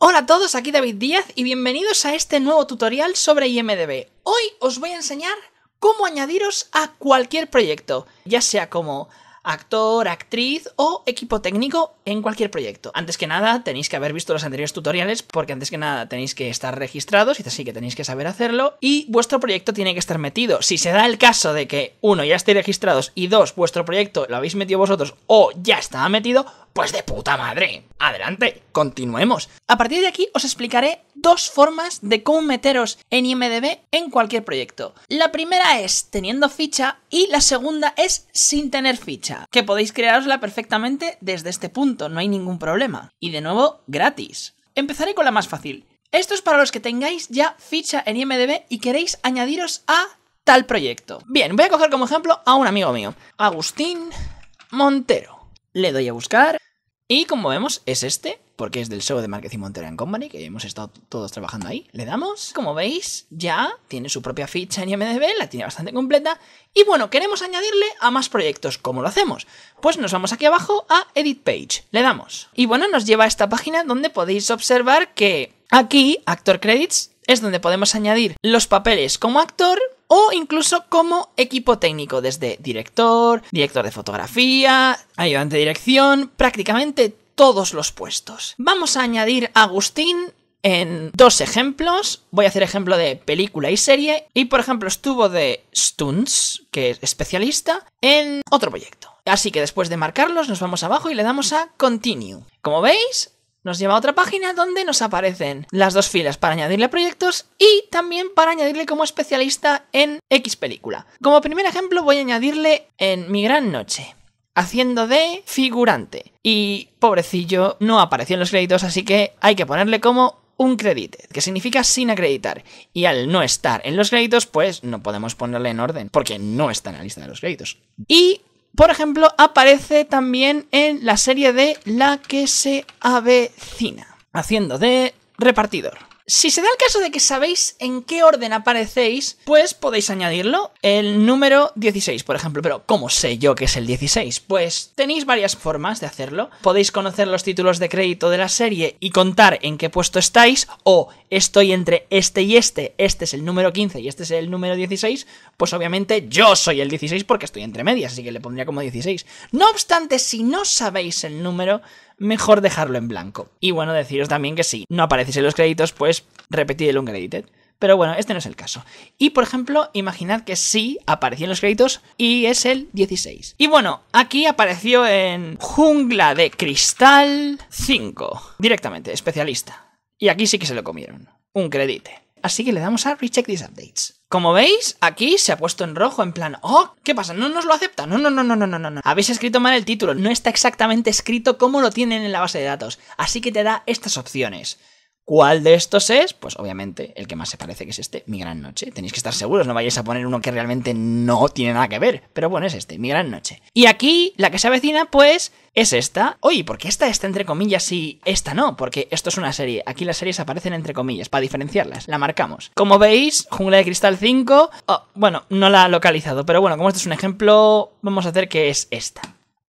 Hola a todos, aquí David Díaz y bienvenidos a este nuevo tutorial sobre IMDB. Hoy os voy a enseñar cómo añadiros a cualquier proyecto, ya sea como actor, actriz o equipo técnico en cualquier proyecto. Antes que nada, tenéis que haber visto los anteriores tutoriales porque antes que nada tenéis que estar registrados, y así que tenéis que saber hacerlo, y vuestro proyecto tiene que estar metido. Si se da el caso de que, uno, ya estéis registrados y dos, vuestro proyecto lo habéis metido vosotros o ya estaba metido, pues de puta madre. Adelante, continuemos. A partir de aquí os explicaré dos formas de cómo meteros en IMDB en cualquier proyecto. La primera es teniendo ficha y la segunda es sin tener ficha que podéis crearosla perfectamente desde este punto, no hay ningún problema. Y de nuevo, gratis. Empezaré con la más fácil. Esto es para los que tengáis ya ficha en IMDB y queréis añadiros a tal proyecto. Bien, voy a coger como ejemplo a un amigo mío, Agustín Montero. Le doy a buscar y como vemos es este, porque es del show de Marketing y Montero Company, que hemos estado todos trabajando ahí. Le damos, como veis, ya tiene su propia ficha en IMDB, la tiene bastante completa. Y bueno, queremos añadirle a más proyectos. ¿Cómo lo hacemos? Pues nos vamos aquí abajo a Edit Page. Le damos. Y bueno, nos lleva a esta página donde podéis observar que aquí, Actor Credits, es donde podemos añadir los papeles como actor, o incluso como equipo técnico, desde director, director de fotografía, ayudante de dirección, prácticamente todos los puestos. Vamos a añadir a Agustín en dos ejemplos. Voy a hacer ejemplo de película y serie. Y por ejemplo, estuvo de Stunts, que es especialista, en otro proyecto. Así que después de marcarlos, nos vamos abajo y le damos a Continue. Como veis, nos lleva a otra página donde nos aparecen las dos filas para añadirle proyectos y también para añadirle como especialista en X película. Como primer ejemplo voy a añadirle en Mi Gran Noche haciendo de figurante. Y pobrecillo, no apareció en los créditos, así que hay que ponerle como un crédito que significa sin acreditar. Y al no estar en los créditos, pues no podemos ponerle en orden, porque no está en la lista de los créditos. Y, por ejemplo, aparece también en la serie de La que se avecina, haciendo de repartidor. Si se da el caso de que sabéis en qué orden aparecéis, pues podéis añadirlo. El número 16, por ejemplo. Pero, ¿cómo sé yo que es el 16? Pues tenéis varias formas de hacerlo. Podéis conocer los títulos de crédito de la serie y contar en qué puesto estáis, o estoy entre este y este, este es el número 15 y este es el número 16, pues obviamente yo soy el 16 porque estoy entre medias, así que le pondría como 16. No obstante, si no sabéis el número, mejor dejarlo en blanco. Y bueno, deciros también que si no apareciese en los créditos, pues repetid el uncredited. Pero bueno, este no es el caso. Y por ejemplo, imaginad que sí apareció en los créditos y es el 16. Y bueno, aquí apareció en Jungla de Cristal 5. Directamente, especialista. Y aquí sí que se lo comieron. Un crédito así que le damos a Recheck These Updates. Como veis, aquí se ha puesto en rojo, en plan, oh, ¿qué pasa? No nos lo acepta. No, no, no, no, no, no, no. Habéis escrito mal el título, no está exactamente escrito como lo tienen en la base de datos, así que te da estas opciones. ¿Cuál de estos es? Pues obviamente el que más se parece que es este, Mi Gran Noche. Tenéis que estar seguros, no vayáis a poner uno que realmente no tiene nada que ver. Pero bueno, es este, Mi Gran Noche. Y aquí, la que se avecina, pues, es esta. Oye, ¿por qué esta está entre comillas y esta no? Porque esto es una serie. Aquí las series aparecen entre comillas, para diferenciarlas. La marcamos. Como veis, Jungla de Cristal 5... bueno, no la ha localizado, pero bueno, como este es un ejemplo, vamos a hacer que es esta.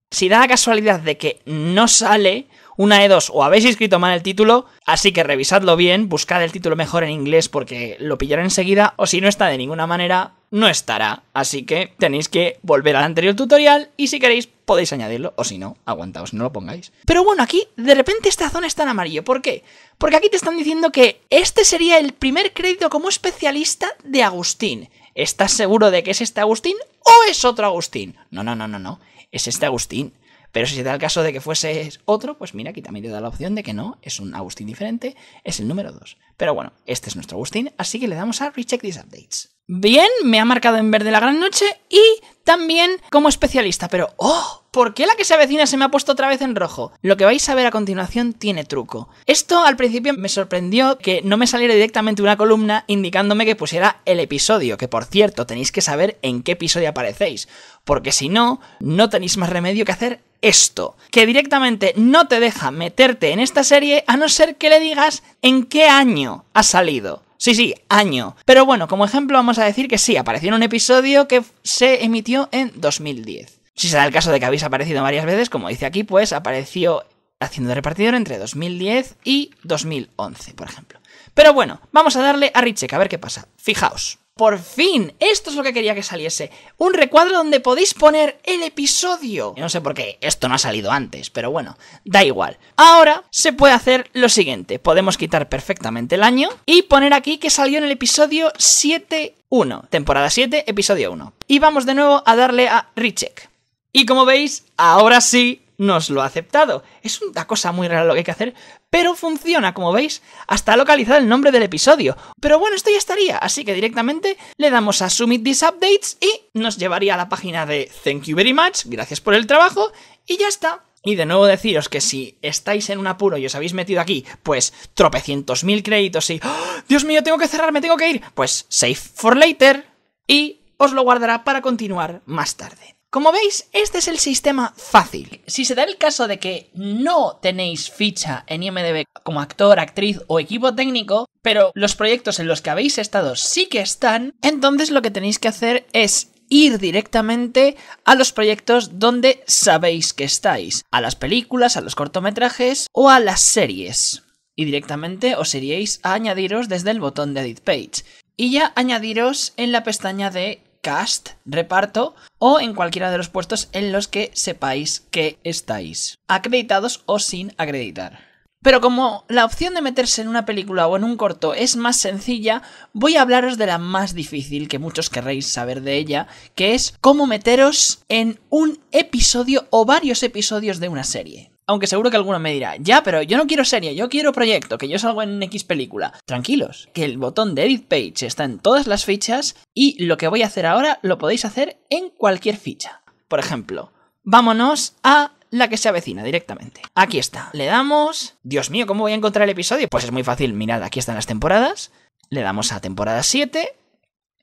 Si da la casualidad de que no sale, una de dos, o habéis escrito mal el título, así que revisadlo bien, buscad el título mejor en inglés porque lo pillaré enseguida, o si no está de ninguna manera, no estará. Así que tenéis que volver al anterior tutorial y si queréis podéis añadirlo, o si no, aguantaos, no lo pongáis. Pero bueno, aquí de repente esta zona está en amarillo. ¿Por qué? Porque aquí te están diciendo que este sería el primer crédito como especialista de Agustín. ¿Estás seguro de que es este Agustín o es otro Agustín? No, no, no, no, no. Es este Agustín. Pero si se da el caso de que fuese otro, pues mira, aquí también te da la opción de que no, es un Agustín diferente, es el número 2. Pero bueno, este es nuestro Agustín, así que le damos a Recheck These Updates. Bien, me ha marcado en verde la gran noche y también como especialista, pero ¡oh! ¿Por qué la que se avecina se me ha puesto otra vez en rojo? Lo que vais a ver a continuación tiene truco. Esto al principio me sorprendió que no me saliera directamente una columna indicándome que pusiera el episodio, que por cierto tenéis que saber en qué episodio aparecéis, porque si no, no tenéis más remedio que hacer esto, que directamente no te deja meterte en esta serie a no ser que le digas en qué año ha salido. Sí, sí, año. Pero bueno, como ejemplo vamos a decir que sí, apareció en un episodio que se emitió en 2010. Si será el caso de que habéis aparecido varias veces, como dice aquí, pues apareció haciendo repartidor entre 2010 y 2011, por ejemplo. Pero bueno, vamos a darle a Richek a ver qué pasa. Fijaos. Por fin, esto es lo que quería que saliese. Un recuadro donde podéis poner el episodio. no sé por qué esto no ha salido antes, pero bueno, da igual. Ahora se puede hacer lo siguiente. Podemos quitar perfectamente el año y poner aquí que salió en el episodio 7.1. Temporada 7, episodio 1. Y vamos de nuevo a darle a recheck. Y como veis, ahora sí nos lo ha aceptado. Es una cosa muy rara lo que hay que hacer, pero funciona, como veis, hasta localizar el nombre del episodio. Pero bueno, esto ya estaría, así que directamente le damos a Submit These Updates y nos llevaría a la página de Thank You Very Much, gracias por el trabajo, y ya está. Y de nuevo deciros que si estáis en un apuro y os habéis metido aquí, pues tropecientos mil créditos y ¡Oh! Dios mío, tengo que cerrar, me tengo que ir, pues save for later y os lo guardará para continuar más tarde. Como veis, este es el sistema fácil. Si se da el caso de que no tenéis ficha en IMDB como actor, actriz o equipo técnico, pero los proyectos en los que habéis estado sí que están, entonces lo que tenéis que hacer es ir directamente a los proyectos donde sabéis que estáis, a las películas, a los cortometrajes o a las series. Y directamente os iríais a añadiros desde el botón de Edit Page. Y ya añadiros en la pestaña de cast, reparto, o en cualquiera de los puestos en los que sepáis que estáis, acreditados o sin acreditar. Pero como la opción de meterse en una película o en un corto es más sencilla, voy a hablaros de la más difícil que muchos querréis saber de ella, que es cómo meteros en un episodio o varios episodios de una serie aunque seguro que alguno me dirá, ya, pero yo no quiero serie, yo quiero proyecto, que yo salgo en X película. Tranquilos, que el botón de Edit Page está en todas las fichas y lo que voy a hacer ahora lo podéis hacer en cualquier ficha. Por ejemplo, vámonos a la que se avecina directamente. Aquí está. Le damos... Dios mío, ¿cómo voy a encontrar el episodio? Pues es muy fácil. Mirad, aquí están las temporadas. Le damos a temporada 7,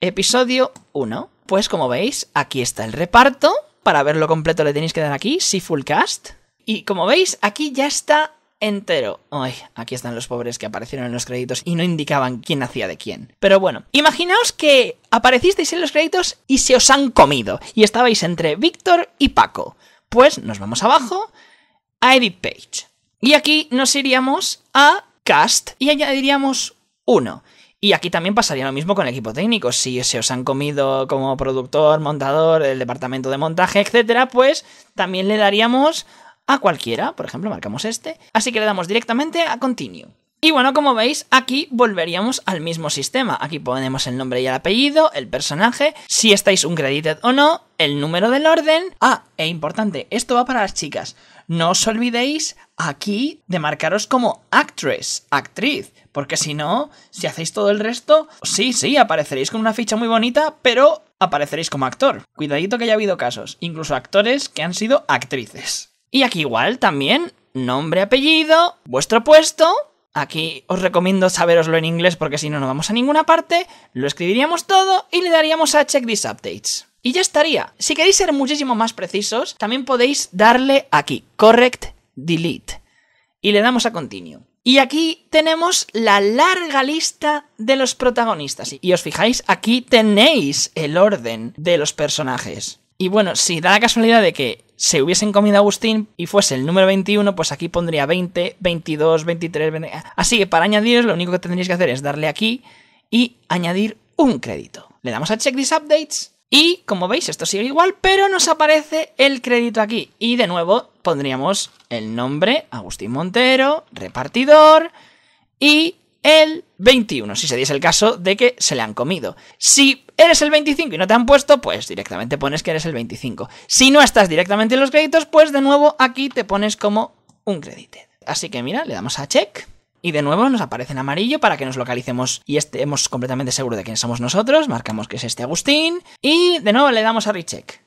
episodio 1. Pues como veis, aquí está el reparto. Para verlo completo le tenéis que dar aquí, si full cast. Y como veis, aquí ya está entero. Ay, aquí están los pobres que aparecieron en los créditos y no indicaban quién hacía de quién. Pero bueno, imaginaos que aparecisteis en los créditos y se os han comido y estabais entre Víctor y Paco. Pues nos vamos abajo a Edit Page. Y aquí nos iríamos a Cast y añadiríamos uno. Y aquí también pasaría lo mismo con el equipo técnico. Si se os han comido como productor, montador, el departamento de montaje, etcétera, pues también le daríamos a cualquiera, por ejemplo, marcamos este, así que le damos directamente a Continue. Y bueno, como veis, aquí volveríamos al mismo sistema. Aquí ponemos el nombre y el apellido, el personaje, si estáis un credited o no, el número del orden. Ah, e importante, esto va para las chicas. No os olvidéis aquí de marcaros como actress, actriz, porque si no, si hacéis todo el resto, sí, sí, apareceréis con una ficha muy bonita, pero apareceréis como actor. Cuidadito que haya habido casos, incluso actores que han sido actrices. Y aquí igual también, nombre, apellido, vuestro puesto. Aquí os recomiendo saberoslo en inglés porque si no, no vamos a ninguna parte. Lo escribiríamos todo y le daríamos a Check These Updates. Y ya estaría. Si queréis ser muchísimo más precisos, también podéis darle aquí, Correct Delete. Y le damos a Continue. Y aquí tenemos la larga lista de los protagonistas. Y os fijáis, aquí tenéis el orden de los personajes. Y bueno, si da la casualidad de que se hubiesen comido Agustín y fuese el número 21, pues aquí pondría 20, 22, 23, Así que para añadiros lo único que tendríais que hacer es darle aquí y añadir un crédito. Le damos a Check these Updates y como veis esto sigue igual, pero nos aparece el crédito aquí. Y de nuevo pondríamos el nombre Agustín Montero, repartidor y el 21, si se diese el caso de que se le han comido. Si eres el 25 y no te han puesto, pues directamente pones que eres el 25. Si no estás directamente en los créditos, pues de nuevo aquí te pones como un crédito. Así que mira, le damos a check. Y de nuevo nos aparece en amarillo para que nos localicemos y estemos completamente seguros de quién somos nosotros. Marcamos que es este Agustín. Y de nuevo le damos a recheck.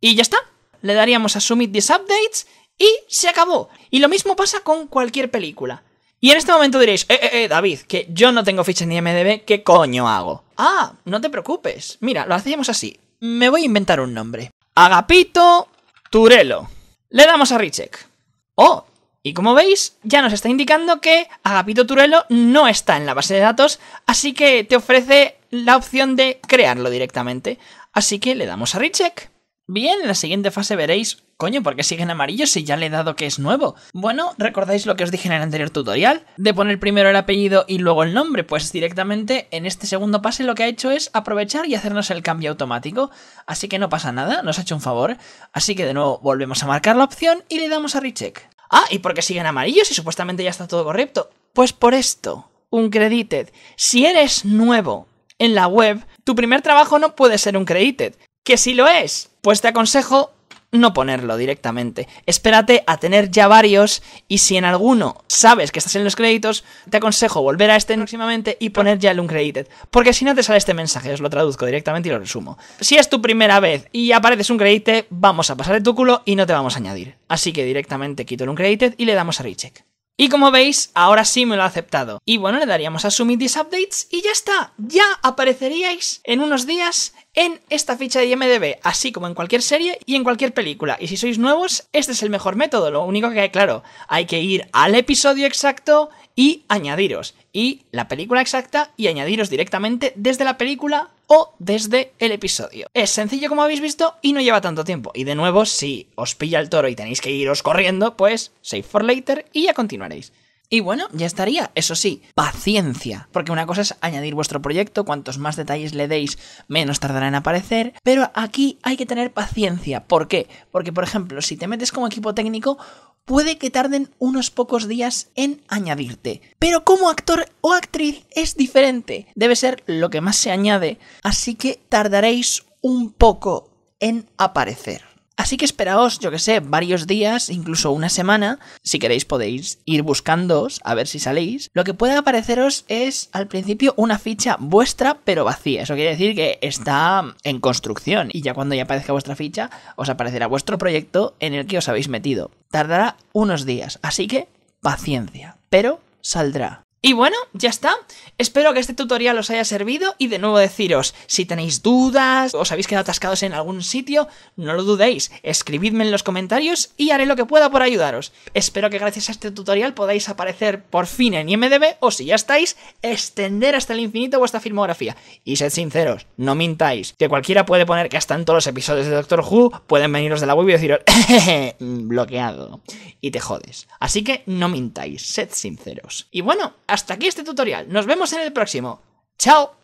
Y ya está. Le daríamos a submit these updates y se acabó. Y lo mismo pasa con cualquier película. Y en este momento diréis, eh, eh, eh, David, que yo no tengo ficha ni MDB, ¿qué coño hago? Ah, no te preocupes. Mira, lo hacíamos así. Me voy a inventar un nombre. Agapito Turelo. Le damos a recheck. Oh, y como veis, ya nos está indicando que Agapito Turelo no está en la base de datos, así que te ofrece la opción de crearlo directamente. Así que le damos a recheck. Bien, en la siguiente fase veréis Coño, ¿por qué sigue en amarillo si ya le he dado que es nuevo? Bueno, ¿recordáis lo que os dije en el anterior tutorial? De poner primero el apellido y luego el nombre, pues directamente en este segundo pase lo que ha hecho es aprovechar y hacernos el cambio automático, así que no pasa nada, nos ha hecho un favor, así que de nuevo volvemos a marcar la opción y le damos a recheck. Ah, ¿y por qué sigue en amarillo si supuestamente ya está todo correcto? Pues por esto, un credited. Si eres nuevo en la web, tu primer trabajo no puede ser un credited. ¿Que si lo es? Pues te aconsejo no ponerlo directamente. Espérate a tener ya varios y si en alguno sabes que estás en los créditos, te aconsejo volver a este próximamente y poner ya el uncredited. Porque si no te sale este mensaje, os lo traduzco directamente y lo resumo. Si es tu primera vez y apareces un crédito vamos a pasar el tu culo y no te vamos a añadir. Así que directamente quito el uncredited y le damos a recheck. Y como veis, ahora sí me lo ha aceptado. Y bueno, le daríamos a Submit these updates y ya está. Ya apareceríais en unos días en esta ficha de IMDB, así como en cualquier serie y en cualquier película. Y si sois nuevos, este es el mejor método. Lo único que, hay claro, hay que ir al episodio exacto y añadiros. Y la película exacta y añadiros directamente desde la película o desde el episodio. Es sencillo como habéis visto y no lleva tanto tiempo. Y de nuevo, si os pilla el toro y tenéis que iros corriendo, pues save for later y ya continuaréis. Y bueno, ya estaría. Eso sí, paciencia. Porque una cosa es añadir vuestro proyecto, cuantos más detalles le deis, menos tardará en aparecer. Pero aquí hay que tener paciencia. ¿Por qué? Porque, por ejemplo, si te metes como equipo técnico, puede que tarden unos pocos días en añadirte. Pero como actor o actriz es diferente. Debe ser lo que más se añade. Así que tardaréis un poco en aparecer. Así que esperaos, yo que sé, varios días, incluso una semana. Si queréis podéis ir buscándoos a ver si saléis. Lo que puede apareceros es al principio una ficha vuestra pero vacía. Eso quiere decir que está en construcción y ya cuando ya aparezca vuestra ficha os aparecerá vuestro proyecto en el que os habéis metido. Tardará unos días, así que paciencia. Pero saldrá. Y bueno, ya está. Espero que este tutorial os haya servido y de nuevo deciros, si tenéis dudas, os habéis quedado atascados en algún sitio, no lo dudéis, escribidme en los comentarios y haré lo que pueda por ayudaros. Espero que gracias a este tutorial podáis aparecer por fin en IMDB o si ya estáis, extender hasta el infinito vuestra filmografía. Y sed sinceros, no mintáis, que cualquiera puede poner que hasta en todos los episodios de Doctor Who pueden veniros de la web y deciros, bloqueado, y te jodes. Así que no mintáis, sed sinceros. Y bueno, hasta aquí este tutorial. Nos vemos en el próximo. ¡Chao!